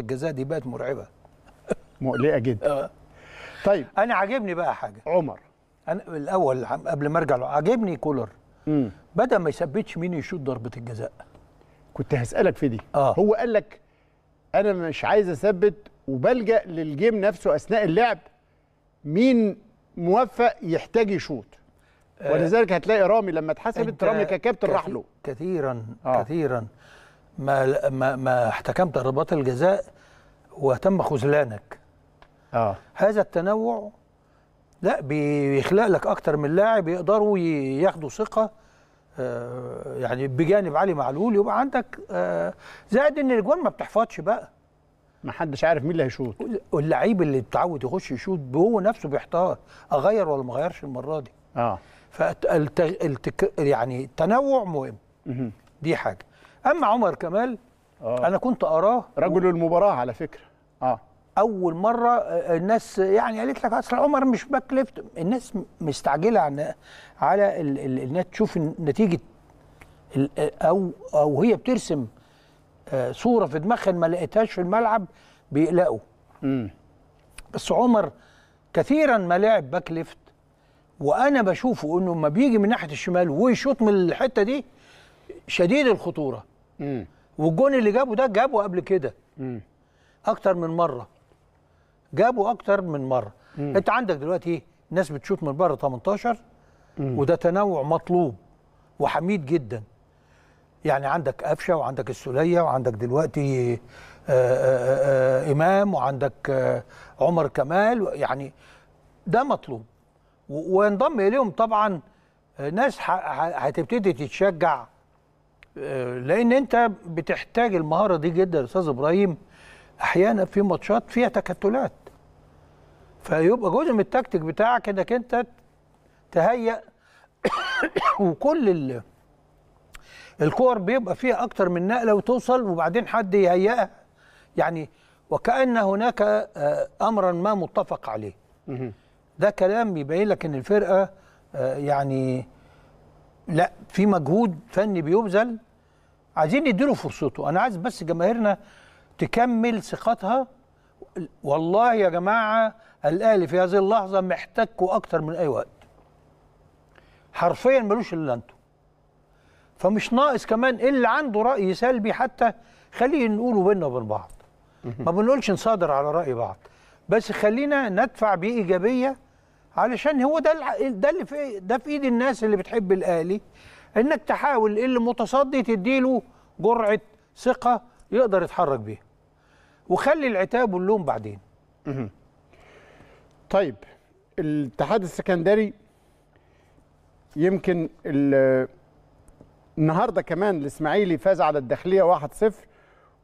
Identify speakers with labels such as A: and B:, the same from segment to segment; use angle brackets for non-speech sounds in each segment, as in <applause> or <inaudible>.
A: الجزاء دي بقت مرعبه مقلقه جدا آه. طيب انا عاجبني بقى حاجه عمر انا الاول قبل ما ارجع عاجبني كولر بدل ما يثبتش
B: مين يشوط ضربه الجزاء كنت هسالك في دي آه. هو قال لك انا مش عايز اثبت وبلجا للجيم نفسه اثناء اللعب مين موفق يحتاج يشوط آه. ولذلك هتلاقي رامي لما اتحسبت رامي ككابتن راح
A: له كثيرا آه. كثيرا ما ما, ما احتكمت رباط الجزاء وتم خذلانك اه هذا التنوع لا بيخلق لك اكتر من لاعب يقدروا ياخدوا ثقه آه يعني بجانب علي معلول يبقى عندك آه زائد ان الاجوان ما بتحفظش بقى ما حدش عارف مين اللي هيشوط واللعيب اللي اتعود يخش يشوط هو نفسه بيحتار اغير ولا ما اغيرش المره دي اه فالتغ... التك... يعني التنوع مهم دي حاجه اما عمر كمال أوه. انا كنت اراه رجل و... المباراه على فكره اه اول مره آه، الناس يعني قالت لك اصل عمر مش باك ليفت الناس مستعجله عن على ال... ال... انها تشوف نتيجه ال... او او هي بترسم آه، صوره في دماغها ما لقيتهاش في الملعب بيقلقوا امم بس عمر كثيرا ما لعب باك ليفت وانا بشوفه انه لما بيجي من ناحيه الشمال ويشوط من الحته دي شديد الخطوره مم. والجون اللي جابه ده جابه قبل كده اكتر من مره جابه اكتر من مره مم. انت عندك دلوقتي إيه؟ ناس بتشوط من بره 18 مم. وده تنوع مطلوب وحميد جدا يعني عندك قفشه وعندك السوليه وعندك دلوقتي آآ آه، آآ آه، آه، امام وعندك عمر كمال يعني ده مطلوب وينضم اليهم طبعا ناس هتبتدي تتشجع آه، لان انت بتحتاج المهاره دي جدا يا استاذ ابراهيم احيانا في ماتشات فيها تكتلات فيبقى جزء من التكتيك بتاعك انك انت تهيئ <coughs> وكل الكور بيبقى فيها اكتر من نقله وتوصل وبعدين حد يهيئها يعني وكأن هناك آه، امرا ما متفق عليه ده كلام يبين لك ان الفرقه آه، يعني لا في مجهود فني بيبذل عايزين نديله فرصته انا عايز بس جماهيرنا تكمل ثقتها والله يا جماعه الاهلي في هذه اللحظه محتكوا اكتر من اي وقت حرفيا ملوش الا انتوا فمش ناقص كمان اللي عنده راي سلبي حتى خليه نقوله بينا وبين بعض ما بنقولش نصادر على راي بعض بس خلينا ندفع بايجابيه علشان هو ده ده اللي في ده في ايد الناس اللي بتحب الاهلي انك تحاول اللي متصدي تديله جرعه ثقه يقدر يتحرك بيها
B: وخلي العتاب واللوم بعدين طيب الاتحاد السكندري يمكن النهارده كمان الاسماعيلي فاز على الداخليه 1-0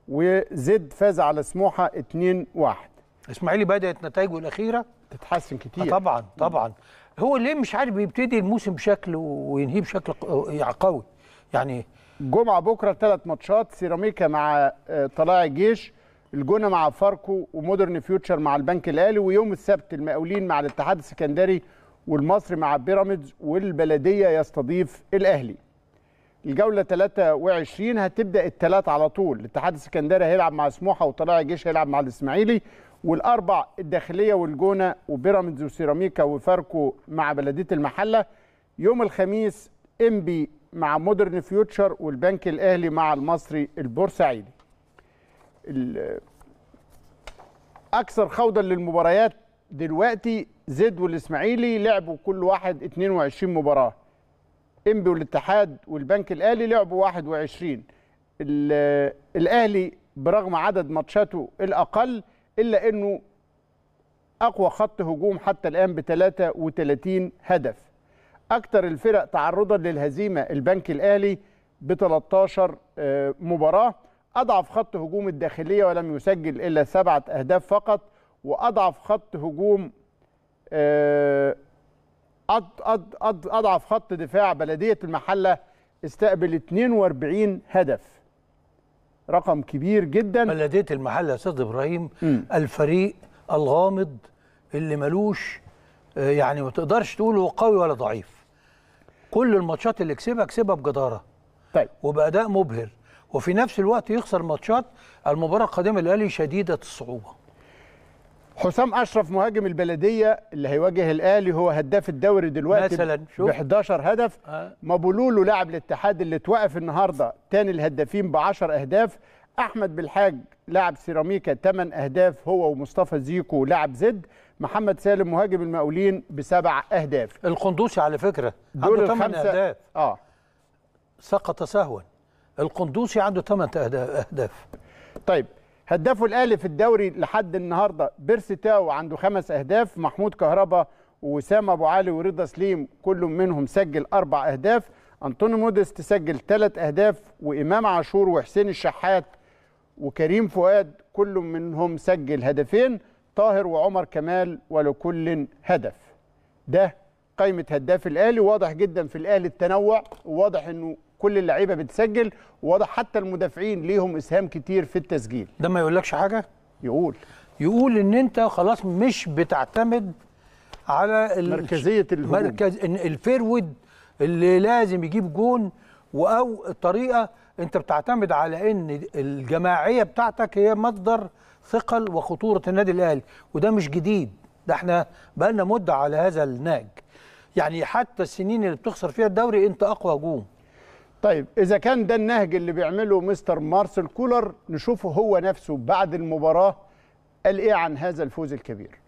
B: وزد فاز على سموحه 2-1
A: الاسماعيلي بدات نتائجه الاخيره تتحسن كتير آه، طبعا طبعا
B: هو ليه مش عارف بيبتدي الموسم بشكل وينهيه بشكل يعني قوي يعني جمعه بكره ثلاث ماتشات سيراميكا مع آه، طلائع الجيش الجونه مع فاركو ومودرن فيوتشر مع البنك الاهلي ويوم السبت المقاولين مع الاتحاد السكندري والمصري مع بيراميدز والبلديه يستضيف الاهلي الجوله 23 هتبدا الثلاث على طول الاتحاد السكندري هيلعب مع سموحه وطلائع الجيش هيلعب مع الاسماعيلي والاربع الداخليه والجونه وبيراميدز وسيراميكا وفاركو مع بلديه المحله يوم الخميس امبي مع مودرن فيوتشر والبنك الاهلي مع المصري البورسعيدي اكثر خوضا للمباريات دلوقتي زد والاسماعيلي لعبوا كل واحد 22 مباراه امبي والاتحاد والبنك الاهلي لعبوا 21 الاهلي برغم عدد ماتشاته الاقل إلا أنه أقوى خط هجوم حتى الآن ب 33 هدف أكثر الفرق تعرضا للهزيمة البنك الأهلي ب 13 آه، مباراة أضعف خط هجوم الداخلية ولم يسجل إلا سبعة أهداف فقط وأضعف خط هجوم آه، أضعف خط دفاع بلدية المحلة استقبل 42 هدف رقم كبير جدا بلديه المحل يا استاذ
A: ابراهيم م. الفريق الغامض اللي ملوش آه، يعني ما تقدرش تقول هو قوي ولا ضعيف كل الماتشات اللي كسبها كسبها بجداره طيب وباداء مبهر وفي نفس الوقت يخسر ماتشات المباراه القادمه للاهلي شديده
B: الصعوبه حسام اشرف مهاجم البلديه اللي هيواجه الاهلي هو هداف الدوري دلوقتي مثلا شوف ب 11 هدف أه. مابولولو لاعب الاتحاد اللي اتوقف النهارده تاني الهدافين ب 10 اهداف احمد بالحاج لاعب سيراميكا 8 اهداف هو ومصطفى زيكو لاعب زد محمد سالم مهاجم المقاولين بسبع اهداف القندوسي على فكره عنده 8 اهداف اه سقط سهوا القندوسي عنده 8 اهداف طيب هدافه الاهلي في الدوري لحد النهارده بيرسي تاو عنده خمس أهداف محمود كهربا وسام أبو علي ورضا سليم كل منهم سجل أربع أهداف أنطوني مودس تسجل ثلاث أهداف وإمام عاشور وحسين الشحات وكريم فؤاد كل منهم سجل هدفين طاهر وعمر كمال ولكل هدف ده قائمة هداف الأهلي واضح جدا في الأهلي التنوع وواضح أنه كل اللعيبه بتسجل وواضح حتى المدافعين ليهم اسهام كتير في التسجيل ده ما يقولكش حاجه يقول يقول ان انت خلاص مش بتعتمد على مركزيه الهجوم
A: مركز الفيرود اللي لازم يجيب جون او طريقه انت بتعتمد على ان الجماعيه بتاعتك هي مصدر ثقل وخطوره النادي الاهلي وده مش جديد ده احنا بقالنا مده على هذا النهج
B: يعني حتى السنين اللي بتخسر فيها الدوري انت اقوى هجوم طيب اذا كان ده النهج اللي بيعمله مستر مارسل كولر نشوفه هو نفسه بعد المباراه قال ايه عن هذا الفوز الكبير